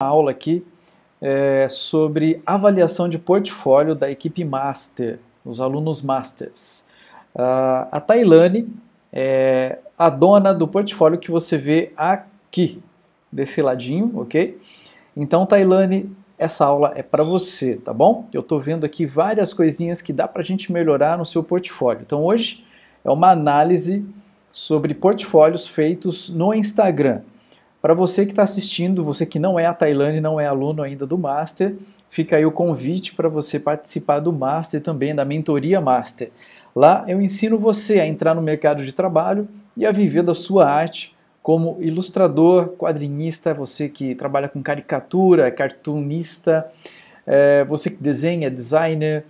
aula aqui é, sobre avaliação de portfólio da equipe Master, os alunos Masters. Uh, a Tailane é a dona do portfólio que você vê aqui, desse ladinho, ok? Então, Tailane, essa aula é para você, tá bom? Eu estou vendo aqui várias coisinhas que dá para a gente melhorar no seu portfólio. Então, hoje é uma análise sobre portfólios feitos no Instagram. Para você que está assistindo, você que não é a Tailândia, não é aluno ainda do Master, fica aí o convite para você participar do Master também, da Mentoria Master. Lá eu ensino você a entrar no mercado de trabalho e a viver da sua arte como ilustrador, quadrinista, você que trabalha com caricatura, cartunista, é, você que desenha, designer,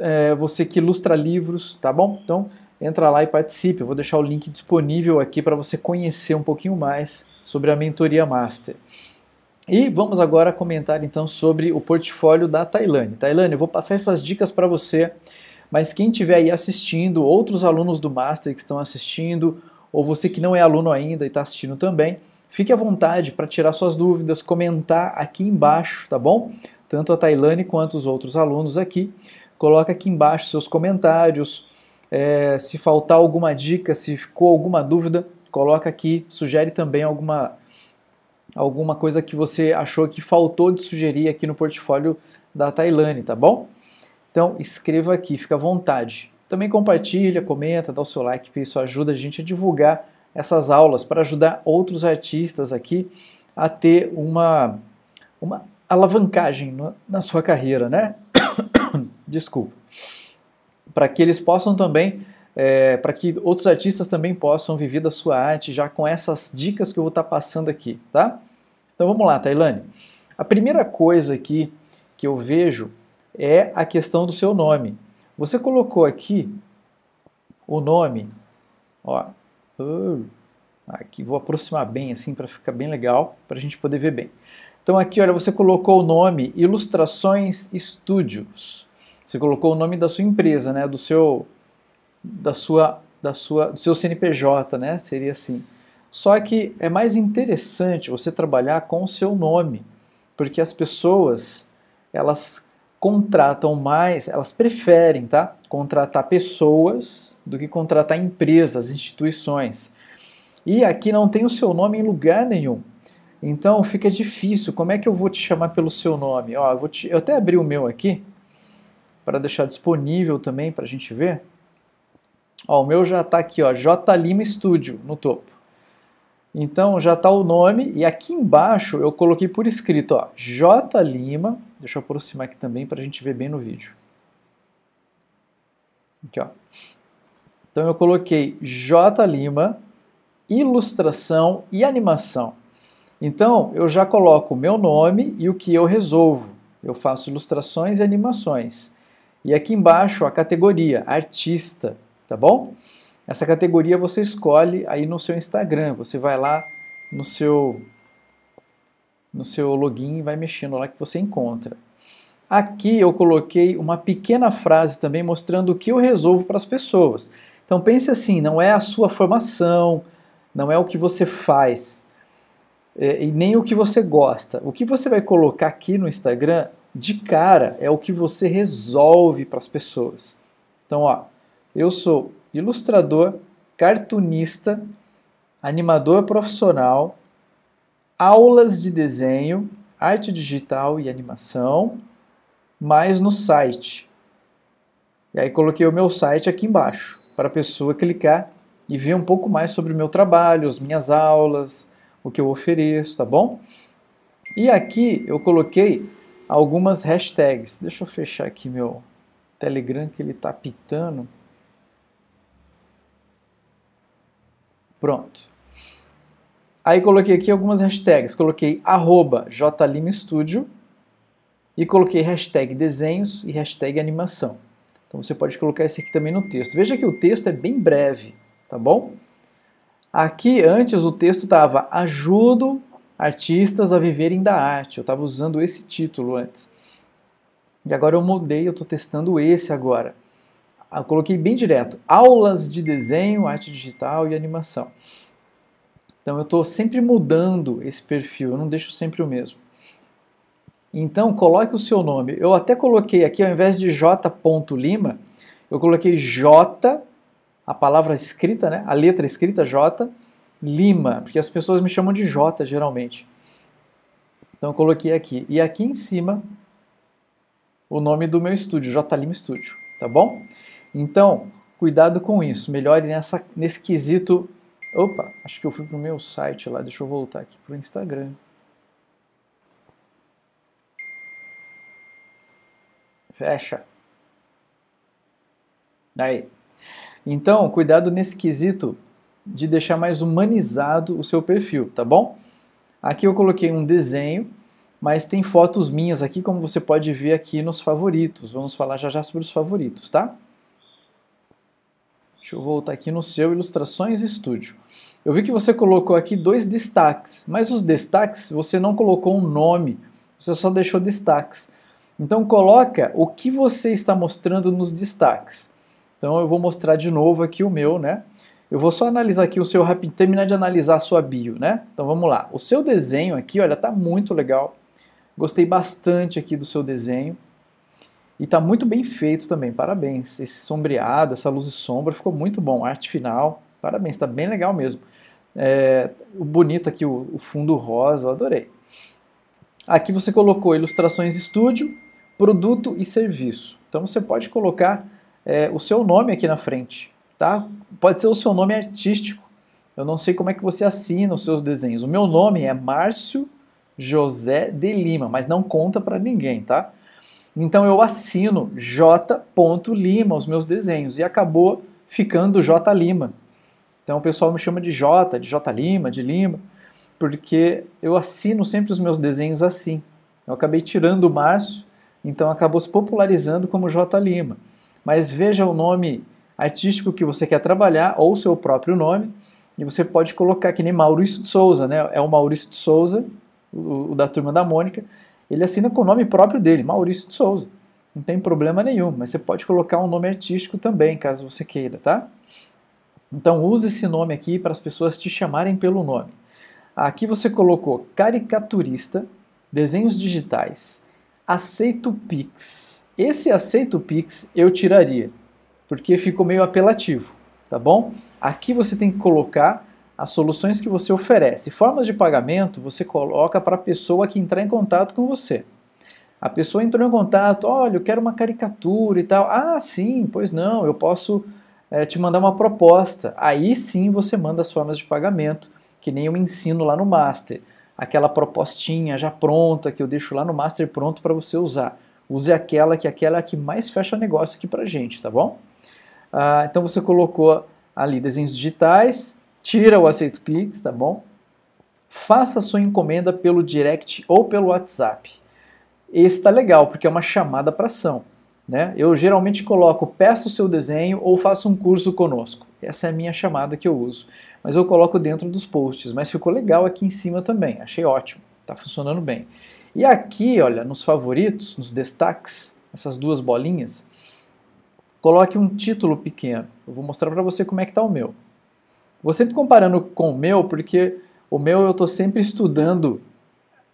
é, você que ilustra livros, tá bom? Então entra lá e participe. Eu vou deixar o link disponível aqui para você conhecer um pouquinho mais sobre a mentoria master. E vamos agora comentar então sobre o portfólio da Tailândia. Tailândia, eu vou passar essas dicas para você, mas quem estiver aí assistindo, outros alunos do Master que estão assistindo, ou você que não é aluno ainda e está assistindo também, fique à vontade para tirar suas dúvidas, comentar aqui embaixo, tá bom? Tanto a Tailândia quanto os outros alunos aqui. Coloca aqui embaixo seus comentários, é, se faltar alguma dica, se ficou alguma dúvida, coloca aqui, sugere também alguma, alguma coisa que você achou que faltou de sugerir aqui no portfólio da Tailane, tá bom? Então escreva aqui, fica à vontade. Também compartilha, comenta, dá o seu like, porque isso ajuda a gente a divulgar essas aulas para ajudar outros artistas aqui a ter uma, uma alavancagem na sua carreira, né? Desculpa. Para que eles possam também é, para que outros artistas também possam viver da sua arte já com essas dicas que eu vou estar tá passando aqui, tá? Então vamos lá, Tailane. A primeira coisa aqui que eu vejo é a questão do seu nome. Você colocou aqui o nome, ó, uh, aqui vou aproximar bem assim para ficar bem legal, para a gente poder ver bem. Então aqui, olha, você colocou o nome Ilustrações Estúdios. Você colocou o nome da sua empresa, né, do seu da sua, da sua, do seu CNPJ, né? Seria assim. Só que é mais interessante você trabalhar com o seu nome, porque as pessoas elas contratam mais, elas preferem, tá? Contratar pessoas do que contratar empresas, instituições. E aqui não tem o seu nome em lugar nenhum. Então fica difícil. Como é que eu vou te chamar pelo seu nome? Ó, eu, te, eu até abri o meu aqui para deixar disponível também para a gente ver. Ó, o meu já está aqui, ó, J Lima Studio no topo. Então já está o nome e aqui embaixo eu coloquei por escrito, ó, J Lima. Deixa eu aproximar aqui também para a gente ver bem no vídeo. Aqui, ó. Então eu coloquei J Lima, ilustração e animação. Então eu já coloco o meu nome e o que eu resolvo. Eu faço ilustrações e animações. E aqui embaixo a categoria artista tá bom? Essa categoria você escolhe aí no seu Instagram, você vai lá no seu no seu login e vai mexendo lá que você encontra. Aqui eu coloquei uma pequena frase também mostrando o que eu resolvo para as pessoas. Então pense assim, não é a sua formação, não é o que você faz, é, e nem o que você gosta. O que você vai colocar aqui no Instagram de cara é o que você resolve para as pessoas. Então, ó, eu sou ilustrador, cartunista, animador profissional, aulas de desenho, arte digital e animação, mais no site. E aí coloquei o meu site aqui embaixo para a pessoa clicar e ver um pouco mais sobre o meu trabalho, as minhas aulas, o que eu ofereço, tá bom? E aqui eu coloquei algumas hashtags. Deixa eu fechar aqui meu Telegram que ele tá pitando. Pronto. Aí coloquei aqui algumas hashtags. Coloquei arroba jlimestudio e coloquei hashtag desenhos e hashtag animação. Então você pode colocar esse aqui também no texto. Veja que o texto é bem breve, tá bom? Aqui antes o texto estava ajudo artistas a viverem da arte. Eu estava usando esse título antes. E agora eu mudei, eu estou testando esse agora. Eu ah, coloquei bem direto, aulas de desenho, arte digital e animação. Então eu estou sempre mudando esse perfil, eu não deixo sempre o mesmo. Então coloque o seu nome. Eu até coloquei aqui, ao invés de J. Lima, eu coloquei J, a palavra escrita, né? a letra escrita J, Lima, porque as pessoas me chamam de J geralmente. Então eu coloquei aqui. E aqui em cima o nome do meu estúdio, J Lima Studio, tá bom? Então, cuidado com isso, melhore nessa, nesse quesito. Opa, acho que eu fui para o meu site lá, deixa eu voltar aqui para o Instagram. Fecha. Aí. Então, cuidado nesse quesito de deixar mais humanizado o seu perfil, tá bom? Aqui eu coloquei um desenho, mas tem fotos minhas aqui, como você pode ver aqui nos favoritos. Vamos falar já já sobre os favoritos, tá? Deixa eu voltar aqui no seu Ilustrações Studio. Eu vi que você colocou aqui dois destaques, mas os destaques você não colocou um nome, você só deixou destaques. Então coloca o que você está mostrando nos destaques. Então eu vou mostrar de novo aqui o meu, né? Eu vou só analisar aqui o seu rapidinho, terminar de analisar a sua bio, né? Então vamos lá. O seu desenho aqui, olha, tá muito legal. Gostei bastante aqui do seu desenho. E está muito bem feito também, parabéns. Esse sombreado, essa luz e sombra ficou muito bom. Arte final, parabéns, está bem legal mesmo. É, o bonito aqui, o, o fundo rosa, eu adorei. Aqui você colocou ilustrações estúdio, produto e serviço. Então você pode colocar é, o seu nome aqui na frente, tá? Pode ser o seu nome artístico. Eu não sei como é que você assina os seus desenhos. O meu nome é Márcio José de Lima, mas não conta para ninguém, tá? Então eu assino J. Lima os meus desenhos e acabou ficando J. Lima. Então o pessoal me chama de J, de J. Lima, de Lima, porque eu assino sempre os meus desenhos assim. Eu acabei tirando o Márcio, então acabou se popularizando como J. Lima. Mas veja o nome artístico que você quer trabalhar ou seu próprio nome e você pode colocar que nem Maurício de Souza, né? É o Maurício de Souza, o, o da turma da Mônica, ele assina com o nome próprio dele, Maurício de Souza. Não tem problema nenhum, mas você pode colocar um nome artístico também, caso você queira, tá? Então use esse nome aqui para as pessoas te chamarem pelo nome. Aqui você colocou caricaturista, desenhos digitais, aceito Pix. Esse aceito Pix eu tiraria, porque ficou meio apelativo, tá bom? Aqui você tem que colocar as soluções que você oferece. Formas de pagamento você coloca para a pessoa que entrar em contato com você. A pessoa entrou em contato, olha, eu quero uma caricatura e tal. Ah, sim, pois não, eu posso é, te mandar uma proposta. Aí sim você manda as formas de pagamento, que nem eu ensino lá no Master. Aquela propostinha já pronta que eu deixo lá no Master pronto para você usar. Use aquela que aquela é a que mais fecha negócio aqui para gente, tá bom? Ah, então você colocou ali desenhos digitais, tira o aceito Pix, tá bom? Faça sua encomenda pelo direct ou pelo WhatsApp. Esse tá legal, porque é uma chamada para ação. Né? Eu geralmente coloco peço o seu desenho ou faço um curso conosco. Essa é a minha chamada que eu uso. Mas eu coloco dentro dos posts, mas ficou legal aqui em cima também. Achei ótimo, tá funcionando bem. E aqui, olha, nos favoritos, nos destaques, essas duas bolinhas, coloque um título pequeno. Eu vou mostrar para você como é que tá o meu. Vou sempre comparando com o meu, porque o meu eu estou sempre estudando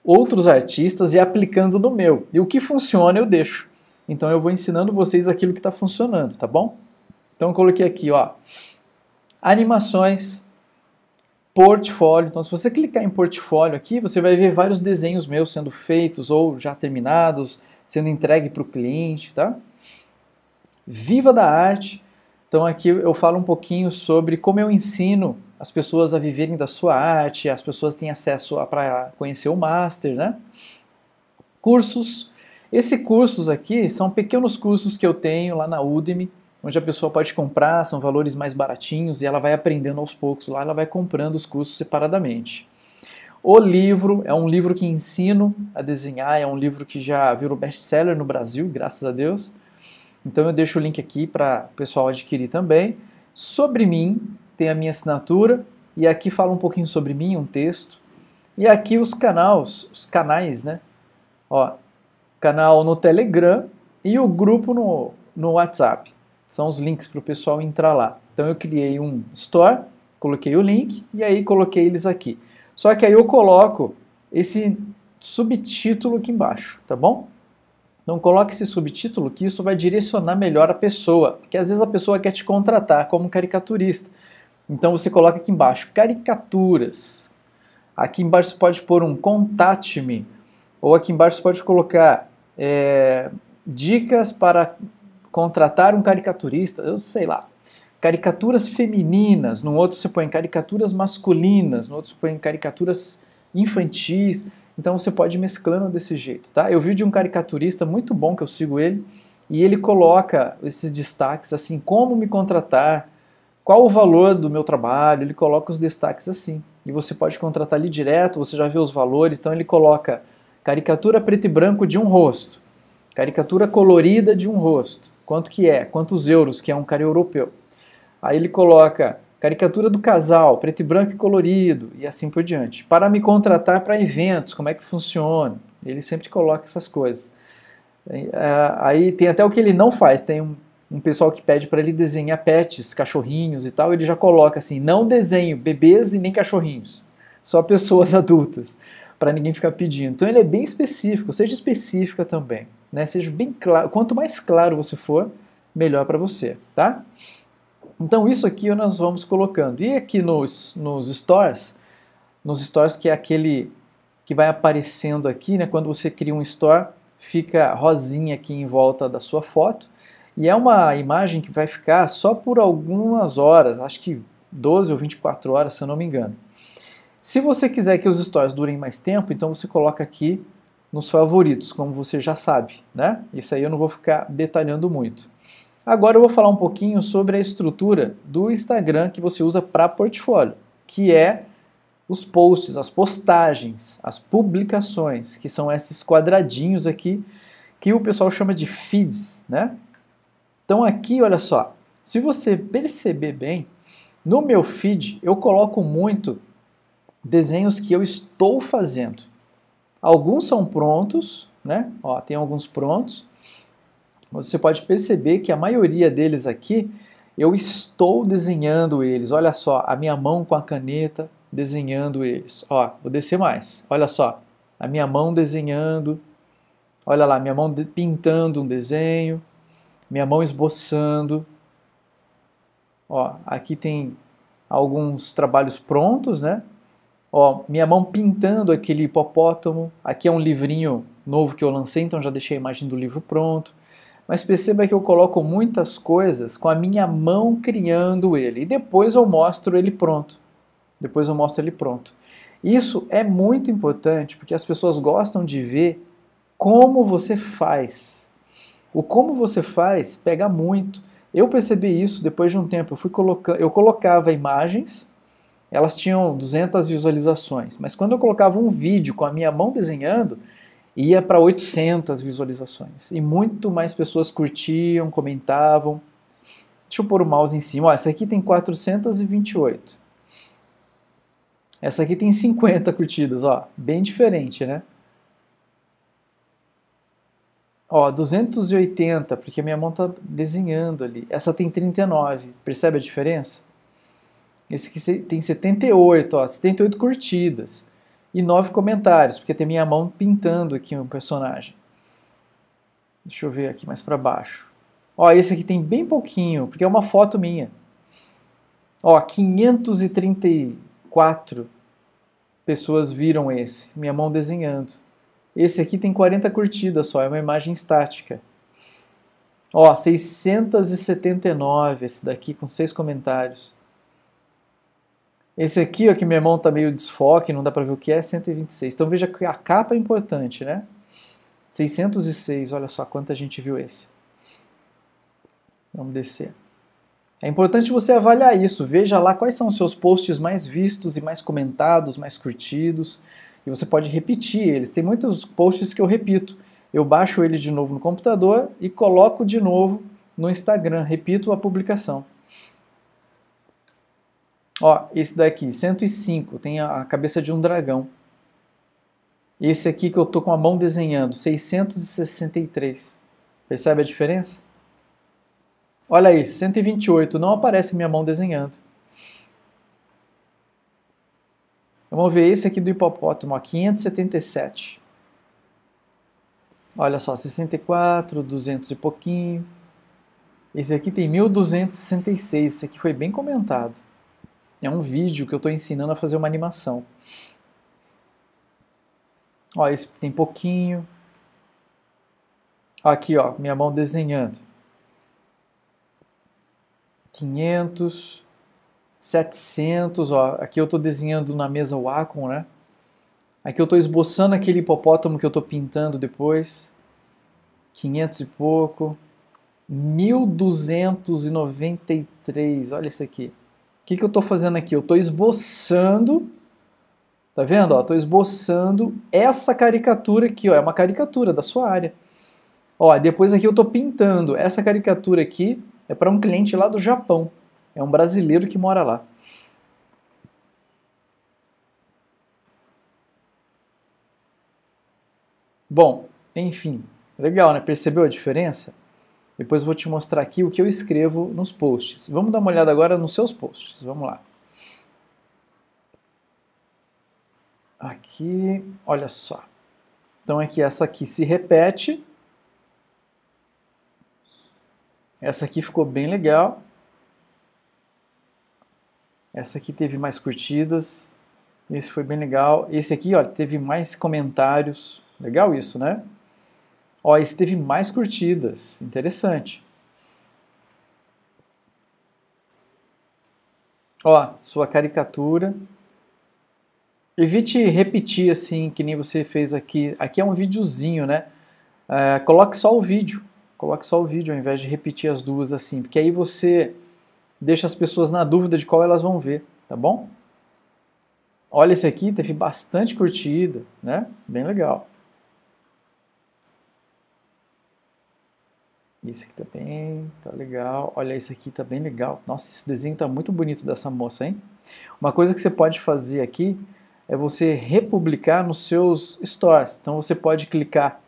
outros artistas e aplicando no meu. E o que funciona eu deixo. Então eu vou ensinando vocês aquilo que está funcionando, tá bom? Então eu coloquei aqui, ó, animações, portfólio. Então se você clicar em portfólio aqui, você vai ver vários desenhos meus sendo feitos ou já terminados, sendo entregue para o cliente, tá? Viva da arte, então aqui eu falo um pouquinho sobre como eu ensino as pessoas a viverem da sua arte, as pessoas têm acesso para conhecer o master, né? Cursos. esses cursos aqui são pequenos cursos que eu tenho lá na Udemy, onde a pessoa pode comprar, são valores mais baratinhos e ela vai aprendendo aos poucos lá, ela vai comprando os cursos separadamente. O livro é um livro que ensino a desenhar, é um livro que já virou best-seller no Brasil, graças a Deus. Então eu deixo o link aqui para o pessoal adquirir também. Sobre mim, tem a minha assinatura, e aqui fala um pouquinho sobre mim, um texto. E aqui os canais, os canais, né? Ó, canal no Telegram e o grupo no, no WhatsApp. São os links para o pessoal entrar lá. Então eu criei um store, coloquei o link e aí coloquei eles aqui. Só que aí eu coloco esse subtítulo aqui embaixo, tá bom? Não coloque esse subtítulo que isso vai direcionar melhor a pessoa, porque às vezes a pessoa quer te contratar como caricaturista. Então você coloca aqui embaixo caricaturas. Aqui embaixo você pode pôr um contate-me ou aqui embaixo você pode colocar é, dicas para contratar um caricaturista. Eu sei lá. Caricaturas femininas, no outro você põe caricaturas masculinas, no outro você põe caricaturas infantis. Então você pode ir mesclando desse jeito, tá? Eu vi de um caricaturista muito bom que eu sigo ele, e ele coloca esses destaques assim, como me contratar, qual o valor do meu trabalho, ele coloca os destaques assim. E você pode contratar ali direto, você já vê os valores, então ele coloca caricatura preto e branco de um rosto, caricatura colorida de um rosto, quanto que é, quantos euros que é um cara europeu. Aí ele coloca caricatura do casal, preto e branco e colorido, e assim por diante. Para me contratar para eventos, como é que funciona? Ele sempre coloca essas coisas. É, é, aí tem até o que ele não faz, tem um, um pessoal que pede para ele desenhar pets, cachorrinhos e tal, ele já coloca assim, não desenho bebês e nem cachorrinhos, só pessoas adultas, para ninguém ficar pedindo. Então ele é bem específico, seja específica também, né? Seja bem claro, quanto mais claro você for, melhor para você, tá? Então isso aqui nós vamos colocando. E aqui nos, nos stores, nos stores que é aquele que vai aparecendo aqui, né? Quando você cria um store, fica rosinha aqui em volta da sua foto. E é uma imagem que vai ficar só por algumas horas, acho que 12 ou 24 horas, se eu não me engano. Se você quiser que os stories durem mais tempo, então você coloca aqui nos favoritos, como você já sabe, né? Isso aí eu não vou ficar detalhando muito. Agora eu vou falar um pouquinho sobre a estrutura do Instagram que você usa para portfólio, que é os posts, as postagens, as publicações, que são esses quadradinhos aqui que o pessoal chama de feeds, né? Então aqui, olha só, se você perceber bem, no meu feed eu coloco muito desenhos que eu estou fazendo. Alguns são prontos, né? Ó, tem alguns prontos você pode perceber que a maioria deles aqui eu estou desenhando eles. Olha só, a minha mão com a caneta desenhando eles. Ó, vou descer mais. Olha só, a minha mão desenhando. Olha lá, minha mão pintando um desenho. Minha mão esboçando. Ó, aqui tem alguns trabalhos prontos, né? Ó, minha mão pintando aquele hipopótamo. Aqui é um livrinho novo que eu lancei, então já deixei a imagem do livro pronto mas perceba que eu coloco muitas coisas com a minha mão criando ele e depois eu mostro ele pronto. Depois eu mostro ele pronto. Isso é muito importante porque as pessoas gostam de ver como você faz. O como você faz pega muito. Eu percebi isso depois de um tempo. Eu, fui coloca... eu colocava imagens, elas tinham 200 visualizações, mas quando eu colocava um vídeo com a minha mão desenhando, ia para 800 visualizações. E muito mais pessoas curtiam, comentavam. Deixa eu pôr o mouse em cima. Ó, essa aqui tem 428. Essa aqui tem 50 curtidas, ó. Bem diferente, né? Ó, 280, porque minha mão tá desenhando ali. Essa tem 39. Percebe a diferença? Esse aqui tem 78, ó, 78 curtidas e nove comentários, porque tem minha mão pintando aqui um personagem. Deixa eu ver aqui mais para baixo. Ó, esse aqui tem bem pouquinho, porque é uma foto minha. Ó, 534 pessoas viram esse, minha mão desenhando. Esse aqui tem 40 curtidas só, é uma imagem estática. Ó, 679 esse daqui com seis comentários. Esse aqui, ó, que minha mão tá meio desfoque, não dá para ver o que é, 126. Então veja que a capa é importante, né? 606, olha só quanta gente viu esse. Vamos descer. É importante você avaliar isso. Veja lá quais são os seus posts mais vistos e mais comentados, mais curtidos. E você pode repetir eles. Tem muitos posts que eu repito. Eu baixo eles de novo no computador e coloco de novo no Instagram. Repito a publicação. Ó, esse daqui, 105, tem a cabeça de um dragão. Esse aqui que eu tô com a mão desenhando, 663. Percebe a diferença? Olha aí, 128, não aparece minha mão desenhando. Vamos ver esse aqui do hipopótamo, ó, 577. Olha só, 64, 200 e pouquinho. Esse aqui tem 1266, esse aqui foi bem comentado. É um vídeo que eu estou ensinando a fazer uma animação. Ó, esse tem pouquinho. Aqui, ó, minha mão desenhando. 500, 700, ó, aqui eu estou desenhando na mesa o Acon, né? Aqui eu estou esboçando aquele hipopótamo que eu estou pintando depois. 500 e pouco. 1293, olha isso aqui. O que, que eu estou fazendo aqui? Eu estou esboçando, tá vendo? Estou esboçando essa caricatura aqui, ó, é uma caricatura da sua área. Ó, depois aqui eu estou pintando. Essa caricatura aqui é para um cliente lá do Japão. É um brasileiro que mora lá. Bom, enfim, legal, né? Percebeu a diferença? Depois vou te mostrar aqui o que eu escrevo nos posts. Vamos dar uma olhada agora nos seus posts. Vamos lá. Aqui, olha só. Então é que essa aqui se repete. Essa aqui ficou bem legal. Essa aqui teve mais curtidas. Esse foi bem legal. Esse aqui, olha, teve mais comentários. Legal isso, né? Ó, esse teve mais curtidas. Interessante. Ó, sua caricatura. Evite repetir assim, que nem você fez aqui. Aqui é um videozinho, né? É, coloque só o vídeo. Coloque só o vídeo ao invés de repetir as duas assim. Porque aí você deixa as pessoas na dúvida de qual elas vão ver, tá bom? Olha esse aqui, teve bastante curtida, né? Bem legal. Esse aqui também tá legal. Olha, esse aqui tá bem legal. Nossa, esse desenho tá muito bonito dessa moça, hein? Uma coisa que você pode fazer aqui é você republicar nos seus stores. Então você pode clicar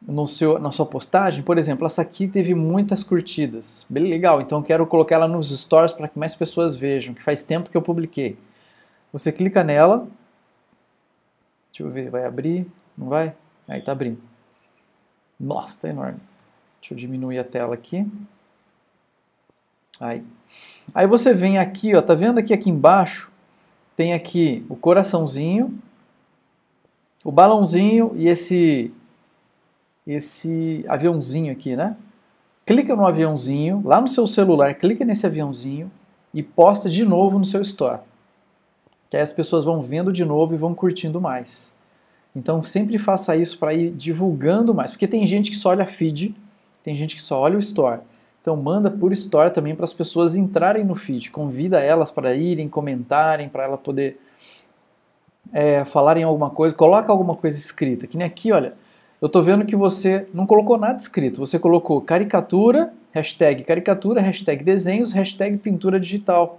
no seu, na sua postagem. Por exemplo, essa aqui teve muitas curtidas. Bem legal, então quero colocar ela nos stores para que mais pessoas vejam, que faz tempo que eu publiquei. Você clica nela. Deixa eu ver, vai abrir? Não vai? Aí tá abrindo. Nossa, tá enorme. Deixa eu diminuir a tela aqui. Aí. Aí você vem aqui, ó, tá vendo aqui aqui embaixo? Tem aqui o coraçãozinho, o balãozinho e esse esse aviãozinho aqui, né? Clica no aviãozinho, lá no seu celular, clica nesse aviãozinho e posta de novo no seu store. Que aí as pessoas vão vendo de novo e vão curtindo mais. Então sempre faça isso para ir divulgando mais, porque tem gente que só olha feed tem gente que só olha o store. Então manda por store também para as pessoas entrarem no feed, convida elas para irem, comentarem, para ela poder é, falarem alguma coisa, coloca alguma coisa escrita. Que nem aqui, olha, eu tô vendo que você não colocou nada escrito, você colocou caricatura, hashtag caricatura, hashtag desenhos, hashtag pintura digital.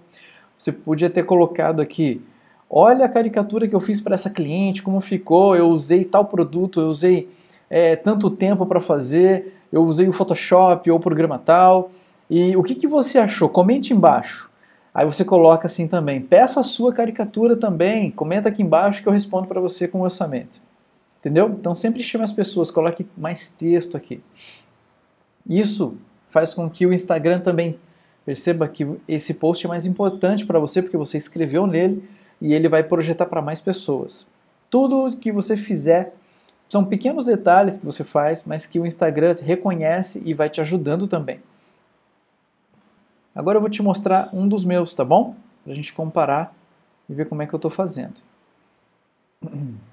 Você podia ter colocado aqui, olha a caricatura que eu fiz para essa cliente, como ficou, eu usei tal produto, eu usei é, tanto tempo para fazer, eu usei o Photoshop ou o programa tal. E o que, que você achou? Comente embaixo. Aí você coloca assim também. Peça a sua caricatura também. Comenta aqui embaixo que eu respondo para você com o orçamento. Entendeu? Então sempre chame as pessoas, coloque mais texto aqui. Isso faz com que o Instagram também perceba que esse post é mais importante para você porque você escreveu nele e ele vai projetar para mais pessoas. Tudo que você fizer são pequenos detalhes que você faz, mas que o Instagram reconhece e vai te ajudando também. Agora eu vou te mostrar um dos meus, tá bom? Pra gente comparar e ver como é que eu estou fazendo.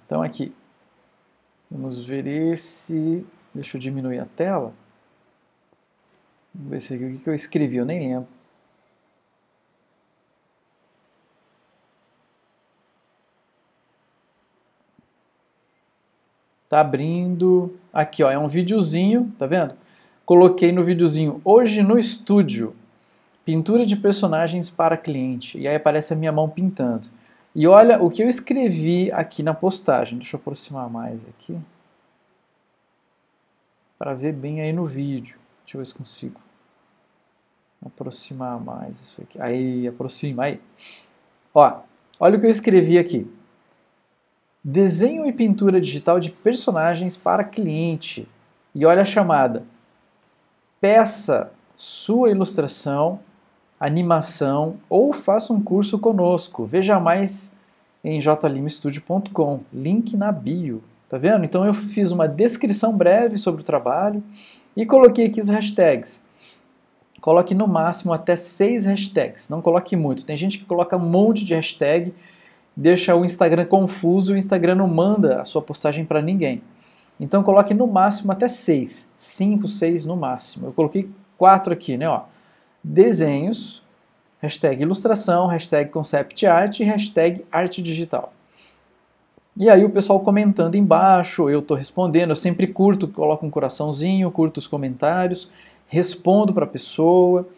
Então aqui, vamos ver esse... Deixa eu diminuir a tela. Vamos ver se, o que eu escrevi, eu nem lembro. Tá abrindo. Aqui, ó, é um videozinho, tá vendo? Coloquei no videozinho hoje no estúdio. Pintura de personagens para cliente. E aí aparece a minha mão pintando. E olha o que eu escrevi aqui na postagem. Deixa eu aproximar mais aqui. Para ver bem aí no vídeo. Deixa eu ver se consigo aproximar mais isso aqui. Aí, aproxima aí. Ó, olha o que eu escrevi aqui. Desenho e pintura digital de personagens para cliente. E olha a chamada. Peça sua ilustração, animação ou faça um curso conosco. Veja mais em jlimestudio.com. Link na bio. Tá vendo? Então eu fiz uma descrição breve sobre o trabalho e coloquei aqui as hashtags. Coloque no máximo até seis hashtags. Não coloque muito. Tem gente que coloca um monte de hashtag deixa o Instagram confuso e o Instagram não manda a sua postagem para ninguém. Então coloque no máximo até seis cinco seis no máximo. Eu coloquei quatro aqui, né? Ó. Desenhos, hashtag ilustração, hashtag concept art e hashtag arte digital. E aí o pessoal comentando embaixo, eu estou respondendo, eu sempre curto, coloco um coraçãozinho, curto os comentários, respondo para a pessoa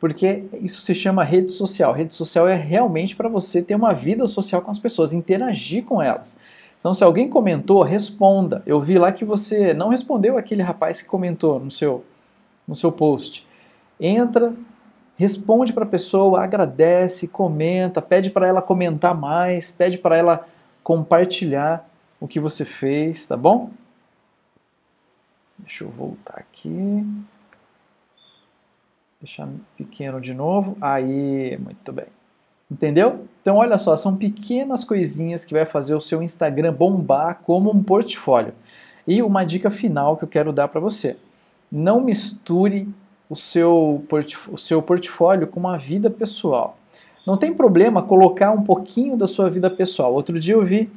porque isso se chama rede social. Rede social é realmente para você ter uma vida social com as pessoas, interagir com elas. Então, se alguém comentou, responda. Eu vi lá que você não respondeu aquele rapaz que comentou no seu, no seu post. Entra, responde para a pessoa, agradece, comenta, pede para ela comentar mais, pede para ela compartilhar o que você fez, tá bom? Deixa eu voltar aqui. Deixar pequeno de novo. Aí, muito bem. Entendeu? Então, olha só, são pequenas coisinhas que vai fazer o seu Instagram bombar como um portfólio. E uma dica final que eu quero dar para você: não misture o seu, o seu portfólio com uma vida pessoal. Não tem problema colocar um pouquinho da sua vida pessoal. Outro dia eu vi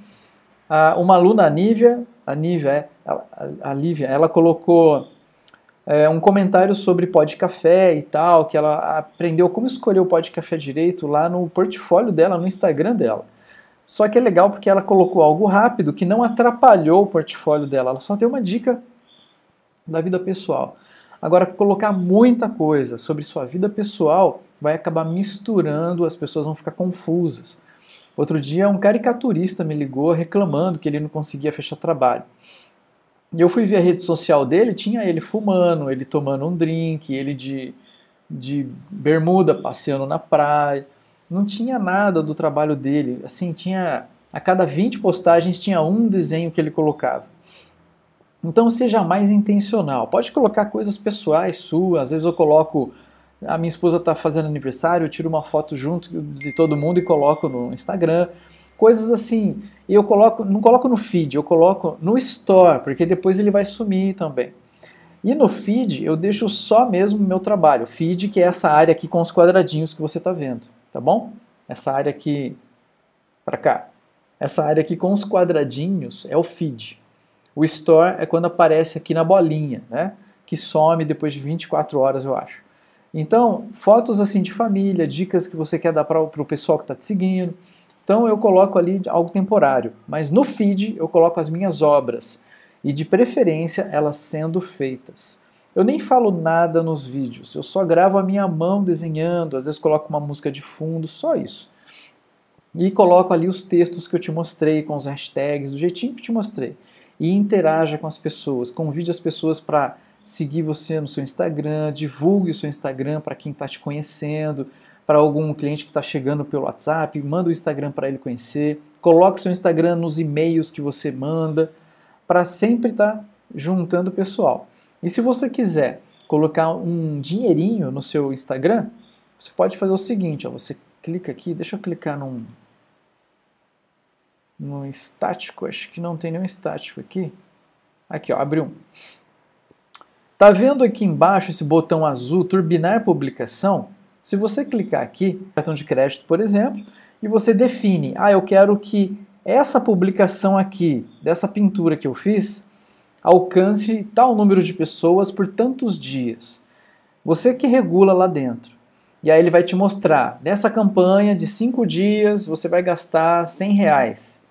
ah, uma aluna, a Nívia, a Nívia, é, ela, a Lívia, ela colocou é, um comentário sobre pó de café e tal, que ela aprendeu como escolher o pó de café direito lá no portfólio dela, no Instagram dela. Só que é legal porque ela colocou algo rápido que não atrapalhou o portfólio dela, ela só tem uma dica da vida pessoal. Agora, colocar muita coisa sobre sua vida pessoal vai acabar misturando, as pessoas vão ficar confusas. Outro dia, um caricaturista me ligou reclamando que ele não conseguia fechar trabalho. E eu fui ver a rede social dele, tinha ele fumando, ele tomando um drink, ele de, de bermuda passeando na praia. Não tinha nada do trabalho dele. Assim, tinha. A cada 20 postagens tinha um desenho que ele colocava. Então seja mais intencional. Pode colocar coisas pessoais suas. Às vezes eu coloco. A minha esposa está fazendo aniversário, eu tiro uma foto junto de todo mundo e coloco no Instagram coisas assim. E eu coloco, não coloco no feed, eu coloco no store, porque depois ele vai sumir também. E no feed eu deixo só mesmo o meu trabalho. Feed, que é essa área aqui com os quadradinhos que você está vendo, tá bom? Essa área aqui para cá. Essa área aqui com os quadradinhos é o feed. O store é quando aparece aqui na bolinha, né? Que some depois de 24 horas, eu acho. Então, fotos assim de família, dicas que você quer dar para o pessoal que está te seguindo. Então eu coloco ali algo temporário, mas no feed eu coloco as minhas obras e de preferência elas sendo feitas. Eu nem falo nada nos vídeos, eu só gravo a minha mão desenhando, às vezes coloco uma música de fundo, só isso. E coloco ali os textos que eu te mostrei, com os hashtags, do jeitinho que eu te mostrei. E interaja com as pessoas, convide as pessoas para seguir você no seu Instagram, divulgue o seu Instagram para quem está te conhecendo, para algum cliente que está chegando pelo WhatsApp, manda o Instagram para ele conhecer, coloque seu Instagram nos e-mails que você manda, para sempre estar tá juntando o pessoal. E se você quiser colocar um dinheirinho no seu Instagram, você pode fazer o seguinte, ó, você clica aqui, deixa eu clicar num, num estático, acho que não tem nenhum estático aqui. Aqui, ó, abriu um. Tá vendo aqui embaixo esse botão azul, turbinar publicação? Se você clicar aqui, cartão de crédito, por exemplo, e você define, ah, eu quero que essa publicação aqui, dessa pintura que eu fiz, alcance tal número de pessoas por tantos dias. Você que regula lá dentro. E aí ele vai te mostrar, nessa campanha de cinco dias, você vai gastar 100 reais.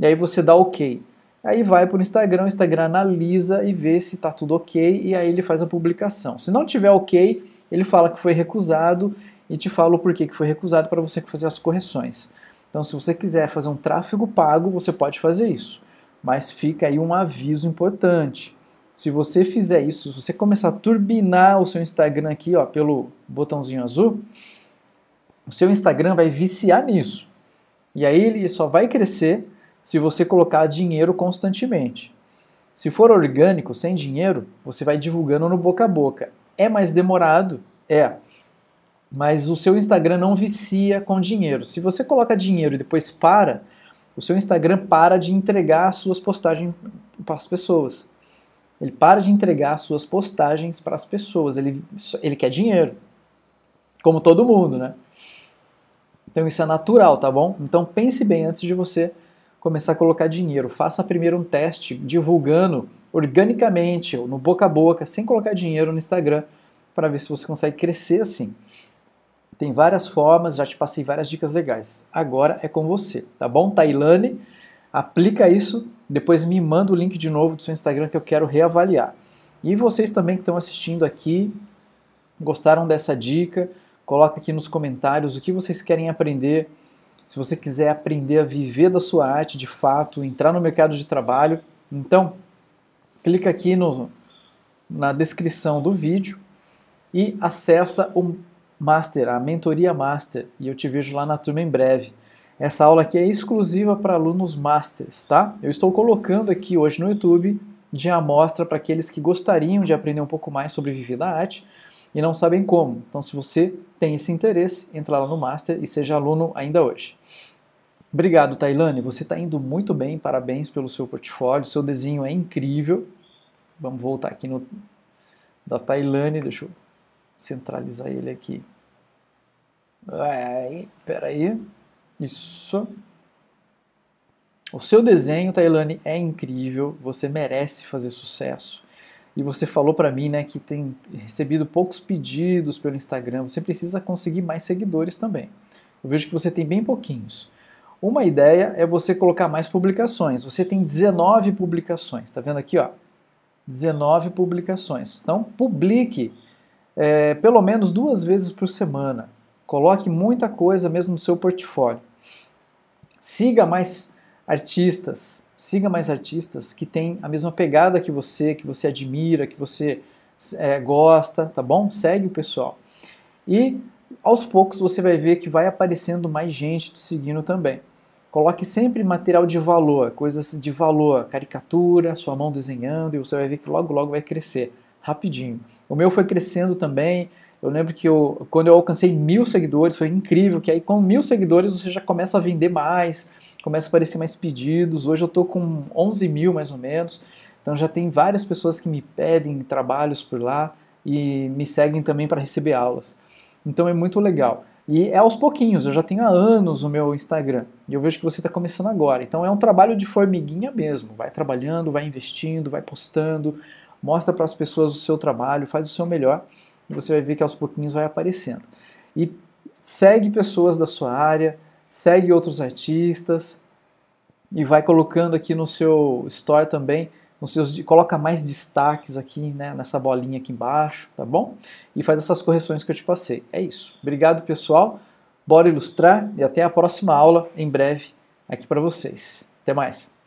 E aí você dá ok. Aí vai para o Instagram, o Instagram analisa e vê se está tudo ok, e aí ele faz a publicação. Se não tiver ok, ele fala que foi recusado e te fala o porquê que foi recusado para você fazer as correções. Então, se você quiser fazer um tráfego pago, você pode fazer isso. Mas fica aí um aviso importante. Se você fizer isso, se você começar a turbinar o seu Instagram aqui, ó, pelo botãozinho azul, o seu Instagram vai viciar nisso. E aí ele só vai crescer se você colocar dinheiro constantemente. Se for orgânico, sem dinheiro, você vai divulgando no boca a boca. É mais demorado? É. Mas o seu Instagram não vicia com dinheiro. Se você coloca dinheiro e depois para, o seu Instagram para de entregar as suas postagens para as pessoas. Ele para de entregar as suas postagens para as pessoas. Ele, ele quer dinheiro. Como todo mundo, né? Então isso é natural, tá bom? Então pense bem antes de você começar a colocar dinheiro. Faça primeiro um teste divulgando organicamente ou no boca a boca, sem colocar dinheiro no Instagram, para ver se você consegue crescer assim. Tem várias formas, já te passei várias dicas legais. Agora é com você, tá bom? Tailane, aplica isso, depois me manda o link de novo do seu Instagram que eu quero reavaliar. E vocês também que estão assistindo aqui, gostaram dessa dica? Coloca aqui nos comentários o que vocês querem aprender. Se você quiser aprender a viver da sua arte de fato, entrar no mercado de trabalho, então clica aqui no, na descrição do vídeo e acessa o Master, a Mentoria Master, e eu te vejo lá na turma em breve. Essa aula aqui é exclusiva para alunos Masters, tá? Eu estou colocando aqui hoje no YouTube de amostra para aqueles que gostariam de aprender um pouco mais sobre viver da arte e não sabem como. Então, se você tem esse interesse, entra lá no Master e seja aluno ainda hoje. Obrigado, Tailane. Você está indo muito bem, parabéns pelo seu portfólio, seu desenho é incrível. Vamos voltar aqui no da Tailândia, deixa eu centralizar ele aqui. Ai, peraí. Isso. O seu desenho, Tailane, é incrível, você merece fazer sucesso. E você falou para mim, né, que tem recebido poucos pedidos pelo Instagram, você precisa conseguir mais seguidores também. Eu vejo que você tem bem pouquinhos. Uma ideia é você colocar mais publicações. Você tem 19 publicações, tá vendo aqui, ó? 19 publicações. Então, publique é, pelo menos duas vezes por semana. Coloque muita coisa mesmo no seu portfólio. Siga mais artistas, siga mais artistas que têm a mesma pegada que você, que você admira, que você é, gosta, tá bom? Segue o pessoal. E aos poucos você vai ver que vai aparecendo mais gente te seguindo também. Coloque sempre material de valor, coisas de valor, caricatura, sua mão desenhando, e você vai ver que logo, logo vai crescer, rapidinho. O meu foi crescendo também. Eu lembro que eu, quando eu alcancei mil seguidores, foi incrível, que aí com mil seguidores você já começa a vender mais, começa a aparecer mais pedidos. Hoje eu estou com 11 mil mais ou menos, então já tem várias pessoas que me pedem trabalhos por lá e me seguem também para receber aulas. Então é muito legal. E é aos pouquinhos, eu já tenho há anos o meu Instagram e eu vejo que você está começando agora. Então é um trabalho de formiguinha mesmo. Vai trabalhando, vai investindo, vai postando, mostra para as pessoas o seu trabalho, faz o seu melhor e você vai ver que aos pouquinhos vai aparecendo. E segue pessoas da sua área, segue outros artistas e vai colocando aqui no seu store também nos seus, coloca mais destaques aqui né, nessa bolinha aqui embaixo, tá bom? E faz essas correções que eu te passei. É isso. Obrigado, pessoal. Bora ilustrar e até a próxima aula em breve aqui para vocês. Até mais.